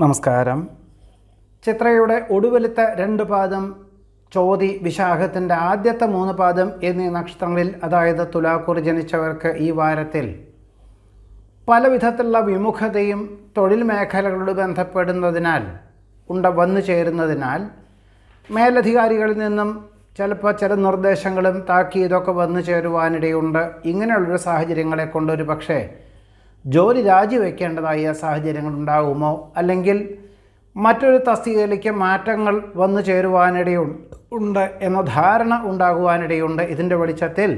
നമസ്കാരം ചിത്രയുടെ ഒടുവിലത്തെ രണ്ട് പാദം ചോതി വിശാഖത്തിൻ്റെ ആദ്യത്തെ മൂന്ന് പാദം എന്നീ നക്ഷത്രങ്ങളിൽ അതായത് തുലാക്കൂർ ജനിച്ചവർക്ക് ഈ വാരത്തിൽ പല വിധത്തിലുള്ള വിമുഖതയും തൊഴിൽ മേഖലകളോട് ബന്ധപ്പെടുന്നതിനാൽ ഉണ്ട വന്നു ചേരുന്നതിനാൽ മേലധികാരികളിൽ നിന്നും ചിലപ്പോൾ ചില നിർദ്ദേശങ്ങളും ഇതൊക്കെ വന്നു ചേരുവാനിടയുണ്ട് ഇങ്ങനെയുള്ളൊരു സാഹചര്യങ്ങളെ കൊണ്ടൊരു പക്ഷേ ജോലി രാജിവെക്കേണ്ടതായ സാഹചര്യങ്ങൾ ഉണ്ടാകുമോ അല്ലെങ്കിൽ മറ്റൊരു തസ്തികയിലേക്ക് മാറ്റങ്ങൾ വന്നു ചേരുവാനിടയുണ്ട് എന്ന ധാരണ ഉണ്ടാകുവാനിടയുണ്ട് ഇതിൻ്റെ വെളിച്ചത്തിൽ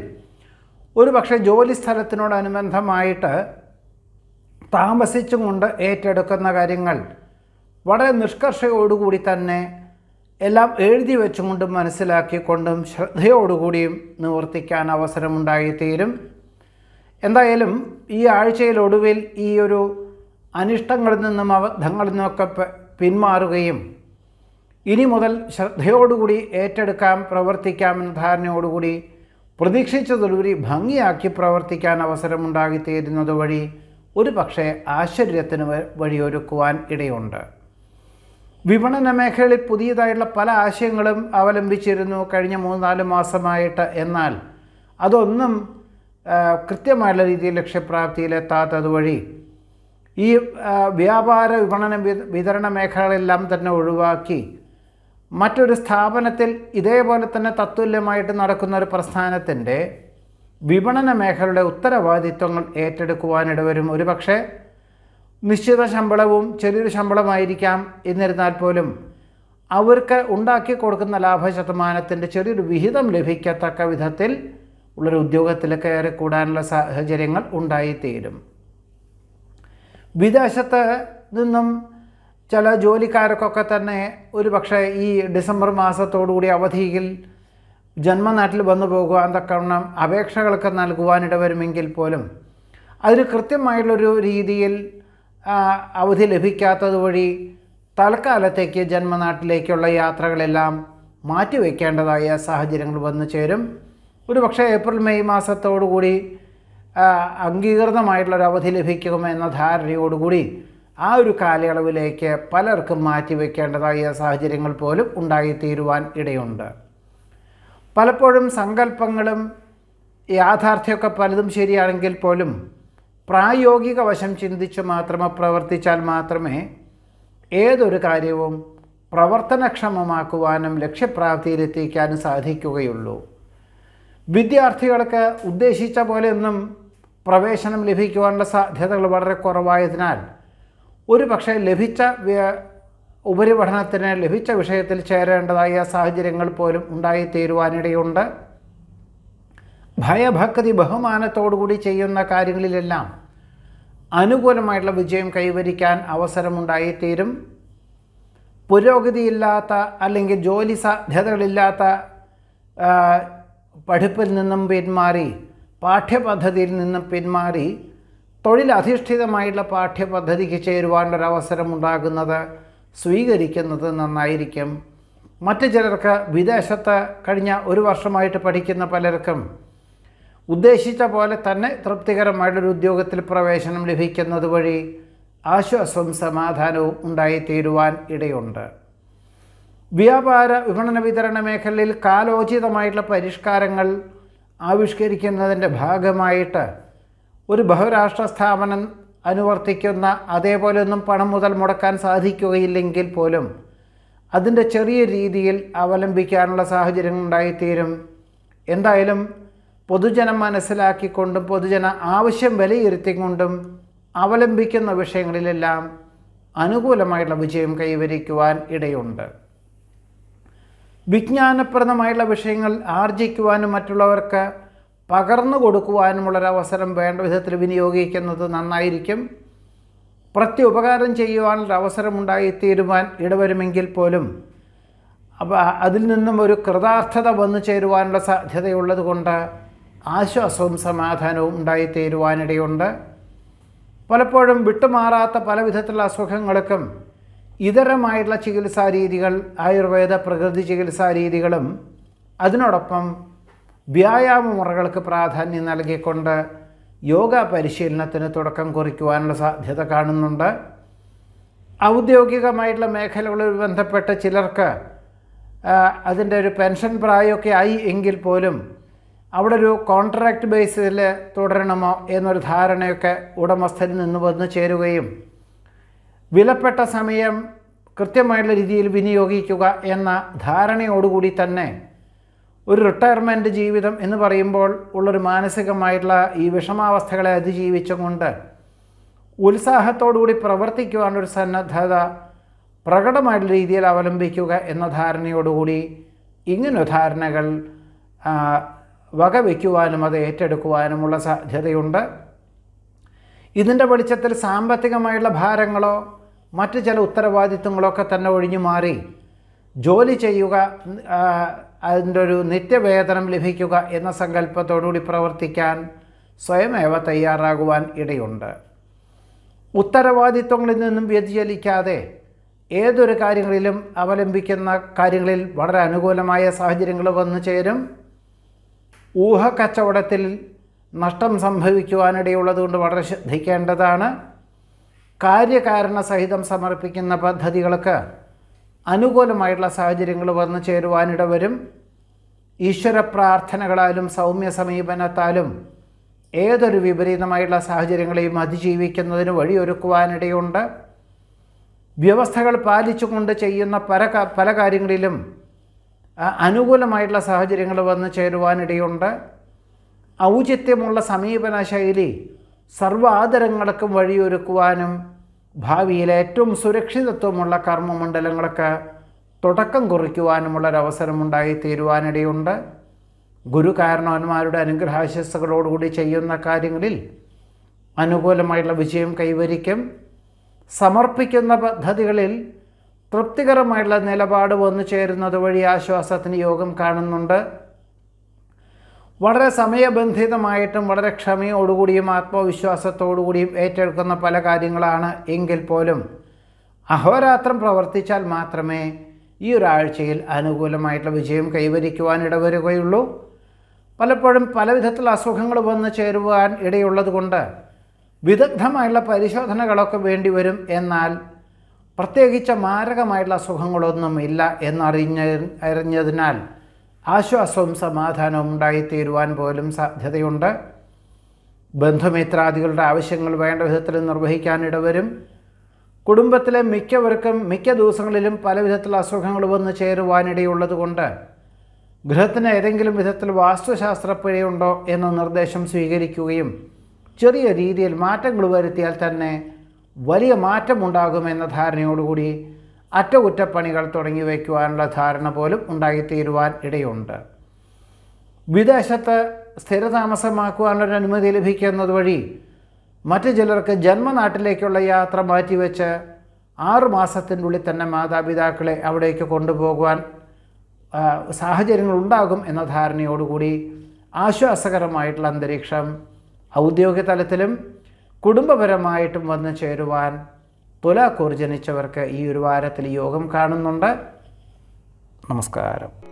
ഒരു പക്ഷേ ജോലി സ്ഥലത്തിനോടനുബന്ധമായിട്ട് താമസിച്ചും കൊണ്ട് ഏറ്റെടുക്കുന്ന കാര്യങ്ങൾ വളരെ നിഷ്കർഷയോടുകൂടി തന്നെ എല്ലാം എഴുതി വെച്ചുകൊണ്ടും മനസ്സിലാക്കിക്കൊണ്ടും ശ്രദ്ധയോടുകൂടിയും നിവർത്തിക്കാൻ അവസരമുണ്ടായിത്തീരും എന്തായാലും ഈ ആഴ്ചയിലൊടുവിൽ ഈ ഒരു അനിഷ്ടങ്ങളിൽ നിന്നും അബദ്ധങ്ങളിൽ നിന്നൊക്കെ പിന്മാറുകയും ഇനി മുതൽ ശ്രദ്ധയോടുകൂടി ഏറ്റെടുക്കാം പ്രവർത്തിക്കാമെന്ന ധാരണയോടുകൂടി പ്രതീക്ഷിച്ചതൊരു ഭംഗിയാക്കി പ്രവർത്തിക്കാൻ അവസരമുണ്ടാകിത്തീരുന്നത് വഴി ഒരു പക്ഷേ ആശ്ചര്യത്തിന് വഴിയൊരുക്കുവാൻ ഇടയുണ്ട് വിപണന മേഖലയിൽ പുതിയതായിട്ടുള്ള പല ആശയങ്ങളും അവലംബിച്ചിരുന്നു കഴിഞ്ഞ നാല് മാസമായിട്ട് എന്നാൽ അതൊന്നും കൃത്യമായുള്ള രീതിയിൽ ലക്ഷ്യപ്രാപ്തിയിലെത്താത്തത് വഴി ഈ വ്യാപാര വിപണന വിതരണ മേഖലകളെല്ലാം തന്നെ ഒഴിവാക്കി മറ്റൊരു സ്ഥാപനത്തിൽ ഇതേപോലെ തന്നെ തത്തുല്യമായിട്ട് നടക്കുന്ന ഒരു പ്രസ്ഥാനത്തിൻ്റെ വിപണന മേഖലയുടെ ഉത്തരവാദിത്വങ്ങൾ ഏറ്റെടുക്കുവാനിടവരും ഒരുപക്ഷെ നിശ്ചിത ശമ്പളവും ചെറിയൊരു ശമ്പളമായിരിക്കാം എന്നിരുന്നാൽ പോലും അവർക്ക് ഉണ്ടാക്കി കൊടുക്കുന്ന ലാഭശതമാനത്തിൻ്റെ ചെറിയൊരു വിഹിതം ലഭിക്കത്തക്ക വിധത്തിൽ ഉള്ളൊരു ഉദ്യോഗത്തിൽ കൂടാനുള്ള സാഹചര്യങ്ങൾ ഉണ്ടായിത്തീരും വിദേശത്ത് നിന്നും ചില ജോലിക്കാർക്കൊക്കെ തന്നെ ഒരു പക്ഷേ ഈ ഡിസംബർ മാസത്തോടുകൂടി അവധിയിൽ ജന്മനാട്ടിൽ വന്നു പോകുവാൻ തക്കവണ്ണം അപേക്ഷകളൊക്കെ നൽകുവാനിടവരുമെങ്കിൽ പോലും അതിന് കൃത്യമായിട്ടുള്ളൊരു രീതിയിൽ അവധി ലഭിക്കാത്തത് വഴി തൽക്കാലത്തേക്ക് ജന്മനാട്ടിലേക്കുള്ള യാത്രകളെല്ലാം മാറ്റിവെക്കേണ്ടതായ സാഹചര്യങ്ങൾ വന്നു ചേരും പക്ഷേ ഏപ്രിൽ മെയ് മാസത്തോടുകൂടി അംഗീകൃതമായിട്ടുള്ളൊരു അവധി ലഭിക്കുമെന്ന ധാരണയോടുകൂടി ആ ഒരു കാലയളവിലേക്ക് പലർക്കും മാറ്റിവെക്കേണ്ടതായ സാഹചര്യങ്ങൾ പോലും ഉണ്ടായിത്തീരുവാൻ ഇടയുണ്ട് പലപ്പോഴും സങ്കല്പങ്ങളും യാഥാർത്ഥ്യമൊക്കെ പലതും ശരിയാണെങ്കിൽ പോലും പ്രായോഗിക വശം ചിന്തിച്ച് മാത്രമേ പ്രവർത്തിച്ചാൽ മാത്രമേ ഏതൊരു കാര്യവും പ്രവർത്തനക്ഷമമാക്കുവാനും ലക്ഷ്യപ്രാപ്തിയിലെത്തിക്കാനും സാധിക്കുകയുള്ളൂ വിദ്യാർത്ഥികൾക്ക് ഉദ്ദേശിച്ച പോലെ ഒന്നും പ്രവേശനം ലഭിക്കുവാനുള്ള സാധ്യതകൾ വളരെ കുറവായതിനാൽ ഒരു പക്ഷേ ലഭിച്ച ഉപരിപഠനത്തിന് ലഭിച്ച വിഷയത്തിൽ ചേരേണ്ടതായ സാഹചര്യങ്ങൾ പോലും ഉണ്ടായിത്തീരുവാനിടയുണ്ട് ഭയഭക്തി ബഹുമാനത്തോടുകൂടി ചെയ്യുന്ന കാര്യങ്ങളിലെല്ലാം അനുകൂലമായിട്ടുള്ള വിജയം കൈവരിക്കാൻ അവസരമുണ്ടായിത്തീരും പുരോഗതിയില്ലാത്ത അല്ലെങ്കിൽ ജോലി സാധ്യതകളില്ലാത്ത പഠിപ്പിൽ നിന്നും പിന്മാറി പാഠ്യപദ്ധതിയിൽ നിന്നും പിന്മാറി തൊഴിലധിഷ്ഠിതമായിട്ടുള്ള പാഠ്യപദ്ധതിക്ക് ചേരുവാനുള്ളൊരവസരം സ്വീകരിക്കുന്നത് നന്നായിരിക്കും മറ്റു ചിലർക്ക് വിദേശത്ത് കഴിഞ്ഞ ഒരു വർഷമായിട്ട് പഠിക്കുന്ന പലർക്കും ഉദ്ദേശിച്ച പോലെ തന്നെ തൃപ്തികരമായിട്ടൊരു ഉദ്യോഗത്തിൽ പ്രവേശനം ലഭിക്കുന്നത് വഴി ആശ്വാസവും സമാധാനവും ഉണ്ടായിത്തീരുവാൻ ഇടയുണ്ട് വ്യാപാര വിപണന വിതരണ മേഖലയിൽ കാലോചിതമായിട്ടുള്ള പരിഷ്കാരങ്ങൾ ആവിഷ്കരിക്കുന്നതിൻ്റെ ഭാഗമായിട്ട് ഒരു ബഹുരാഷ്ട്ര സ്ഥാപനം അനുവർത്തിക്കുന്ന അതേപോലെ ഒന്നും പണം മുതൽ മുടക്കാൻ സാധിക്കുകയില്ലെങ്കിൽ പോലും അതിൻ്റെ ചെറിയ രീതിയിൽ അവലംബിക്കാനുള്ള സാഹചര്യങ്ങൾ ഉണ്ടായിത്തീരും എന്തായാലും പൊതുജനം മനസ്സിലാക്കിക്കൊണ്ടും പൊതുജന ആവശ്യം വിലയിരുത്തിക്കൊണ്ടും അവലംബിക്കുന്ന വിഷയങ്ങളിലെല്ലാം അനുകൂലമായുള്ള വിജയം കൈവരിക്കുവാൻ ഇടയുണ്ട് വിജ്ഞാനപ്രദമായുള്ള വിഷയങ്ങൾ ആർജിക്കുവാനും മറ്റുള്ളവർക്ക് പകർന്നു കൊടുക്കുവാനുമുള്ളൊരവസരം വേണ്ട വിധത്തിൽ വിനിയോഗിക്കുന്നത് നന്നായിരിക്കും പ്രത്യുപകാരം ചെയ്യുവാനുള്ള അവസരമുണ്ടായിത്തീരുവാൻ ഇടവരുമെങ്കിൽ പോലും അപ്പോൾ അതിൽ നിന്നും ഒരു കൃതാർത്ഥത വന്നു ചേരുവാനുള്ള സാധ്യതയുള്ളതുകൊണ്ട് കൊണ്ട് ആശ്വാസവും സമാധാനവും ഉണ്ടായിത്തീരുവാനിടയുണ്ട് പലപ്പോഴും വിട്ടുമാറാത്ത പല വിധത്തിലുള്ള അസുഖങ്ങൾക്കും ഇതരമായിട്ടുള്ള ചികിത്സാരീതികൾ ആയുർവേദ പ്രകൃതി ചികിത്സാരീതികളും അതിനോടൊപ്പം വ്യായാമ മുറകൾക്ക് പ്രാധാന്യം നൽകിക്കൊണ്ട് യോഗ പരിശീലനത്തിന് തുടക്കം കുറിക്കുവാനുള്ള സാധ്യത കാണുന്നുണ്ട് ഔദ്യോഗികമായിട്ടുള്ള മേഖലകളിൽ ബന്ധപ്പെട്ട ചിലർക്ക് അതിൻ്റെ ഒരു പെൻഷൻ പ്രായമൊക്കെ ആയി എങ്കിൽ പോലും അവിടെ ഒരു കോൺട്രാക്റ്റ് ബേസിൽ തുടരണമോ എന്നൊരു ധാരണയൊക്കെ ഉടമസ്ഥരിൽ നിന്ന് വന്നു ചേരുകയും വിലപ്പെട്ട സമയം കൃത്യമായുള്ള രീതിയിൽ വിനിയോഗിക്കുക എന്ന ധാരണയോടുകൂടി തന്നെ ഒരു റിട്ടയർമെൻ്റ് ജീവിതം എന്ന് പറയുമ്പോൾ ഉള്ളൊരു മാനസികമായിട്ടുള്ള ഈ വിഷമാവസ്ഥകളെ അതിജീവിച്ചുകൊണ്ട് ഉത്സാഹത്തോടുകൂടി പ്രവർത്തിക്കുവാനൊരു സന്നദ്ധത പ്രകടമായിട്ടുള്ള രീതിയിൽ അവലംബിക്കുക എന്ന ധാരണയോടുകൂടി ഇങ്ങനെ ധാരണകൾ വകവയ്ക്കുവാനും അത് ഏറ്റെടുക്കുവാനുമുള്ള സാധ്യതയുണ്ട് ഇതിൻ്റെ വെളിച്ചത്തിൽ സാമ്പത്തികമായുള്ള ഭാരങ്ങളോ മറ്റ് ചില ഉത്തരവാദിത്വങ്ങളൊക്കെ തന്നെ ഒഴിഞ്ഞു മാറി ജോലി ചെയ്യുക അതിൻ്റെ ഒരു നിത്യവേതനം ലഭിക്കുക എന്ന സങ്കല്പത്തോടുകൂടി പ്രവർത്തിക്കാൻ സ്വയമേവ തയ്യാറാകുവാൻ ഇടയുണ്ട് ഉത്തരവാദിത്വങ്ങളിൽ നിന്നും വ്യതിചലിക്കാതെ ഏതൊരു കാര്യങ്ങളിലും അവലംബിക്കുന്ന കാര്യങ്ങളിൽ വളരെ അനുകൂലമായ സാഹചര്യങ്ങൾ വന്നു ചേരും ഊഹക്കച്ചവടത്തിൽ നഷ്ടം സംഭവിക്കുവാനിടയുള്ളതുകൊണ്ട് വളരെ ശ്രദ്ധിക്കേണ്ടതാണ് കാര്യകാരണ സഹിതം സമർപ്പിക്കുന്ന പദ്ധതികൾക്ക് അനുകൂലമായിട്ടുള്ള സാഹചര്യങ്ങൾ വന്നു ചേരുവാനിട വരും ഈശ്വര പ്രാർത്ഥനകളാലും സൗമ്യ സമീപനത്താലും ഏതൊരു വിപരീതമായിട്ടുള്ള സാഹചര്യങ്ങളെയും അതിജീവിക്കുന്നതിന് വഴിയൊരുക്കുവാനിടയുണ്ട് വ്യവസ്ഥകൾ പാലിച്ചുകൊണ്ട് ചെയ്യുന്ന പല പല കാര്യങ്ങളിലും അനുകൂലമായിട്ടുള്ള സാഹചര്യങ്ങൾ വന്നു ചേരുവാനിടയുണ്ട് ഔചിത്യമുള്ള സമീപന ശൈലി സർവ്വ ആദരങ്ങൾക്കും വഴിയൊരുക്കുവാനും ഭാവിയിൽ ഏറ്റവും സുരക്ഷിതത്വമുള്ള കർമ്മമണ്ഡലങ്ങൾക്ക് തുടക്കം കുറിക്കുവാനുമുള്ള അവസരമുണ്ടായി തീരുവാനിടയുണ്ട് ഗുരു കാരണവന്മാരുടെ അനുഗ്രഹാശിസ്സുകളോടുകൂടി ചെയ്യുന്ന കാര്യങ്ങളിൽ അനുകൂലമായിട്ടുള്ള വിജയം കൈവരിക്കും സമർപ്പിക്കുന്ന പദ്ധതികളിൽ തൃപ്തികരമായിട്ടുള്ള നിലപാട് വന്നു ചേരുന്നത് വഴി ആശ്വാസത്തിന് യോഗം കാണുന്നുണ്ട് വളരെ സമയബന്ധിതമായിട്ടും വളരെ ക്ഷമയോടുകൂടിയും ആത്മവിശ്വാസത്തോടുകൂടിയും ഏറ്റെടുക്കുന്ന പല കാര്യങ്ങളാണ് എങ്കിൽ പോലും അഹോരാത്രം പ്രവർത്തിച്ചാൽ മാത്രമേ ഈ ഒരാഴ്ചയിൽ അനുകൂലമായിട്ടുള്ള വിജയം കൈവരിക്കുവാൻ ഇടവരുകയുള്ളൂ പലപ്പോഴും പലവിധത്തിലുള്ള അസുഖങ്ങൾ വന്നു ചേരുവാൻ ഇടയുള്ളതുകൊണ്ട് വിദഗ്ധമായുള്ള പരിശോധനകളൊക്കെ വേണ്ടിവരും എന്നാൽ പ്രത്യേകിച്ച് മാരകമായിട്ടുള്ള അസുഖങ്ങളൊന്നും ഇല്ല എന്നറിഞ്ഞ അറിഞ്ഞതിനാൽ ആശ്വാസവും സമാധാനവും ഉണ്ടായിത്തീരുവാൻ പോലും സാധ്യതയുണ്ട് ബന്ധുമിത്രാദികളുടെ ആവശ്യങ്ങൾ വേണ്ട വിധത്തിൽ നിർവഹിക്കാൻ ഇടവരും കുടുംബത്തിലെ മിക്കവർക്കും മിക്ക ദിവസങ്ങളിലും പല വിധത്തിലുള്ള അസുഖങ്ങൾ വന്നു ചേരുവാനിടയുള്ളതുകൊണ്ട് ഗൃഹത്തിന് ഏതെങ്കിലും വിധത്തിൽ വാസ്തുശാസ്ത്ര പിഴയുണ്ടോ എന്ന നിർദ്ദേശം സ്വീകരിക്കുകയും ചെറിയ രീതിയിൽ മാറ്റങ്ങൾ വരുത്തിയാൽ തന്നെ വലിയ മാറ്റമുണ്ടാകുമെന്ന ധാരണയോടുകൂടി അറ്റകുറ്റപ്പണികൾ തുടങ്ങി വയ്ക്കുവാനുള്ള ധാരണ പോലും ഉണ്ടായിത്തീരുവാൻ ഇടയുണ്ട് വിദേശത്ത് സ്ഥിരതാമസമാക്കുവാനൊരു അനുമതി ലഭിക്കുന്നത് വഴി മറ്റു ചിലർക്ക് ജന്മനാട്ടിലേക്കുള്ള യാത്ര മാറ്റിവെച്ച് ആറു മാസത്തിനുള്ളിൽ തന്നെ മാതാപിതാക്കളെ അവിടേക്ക് കൊണ്ടുപോകുവാൻ സാഹചര്യങ്ങൾ ഉണ്ടാകും എന്ന ധാരണയോടുകൂടി ആശ്വാസകരമായിട്ടുള്ള അന്തരീക്ഷം ഔദ്യോഗിക തലത്തിലും കുടുംബപരമായിട്ടും വന്ന് ചേരുവാൻ തുലാക്കൂർ ജനിച്ചവർക്ക് ഈ ഒരു വാരത്തിൽ യോഗം കാണുന്നുണ്ട് നമസ്കാരം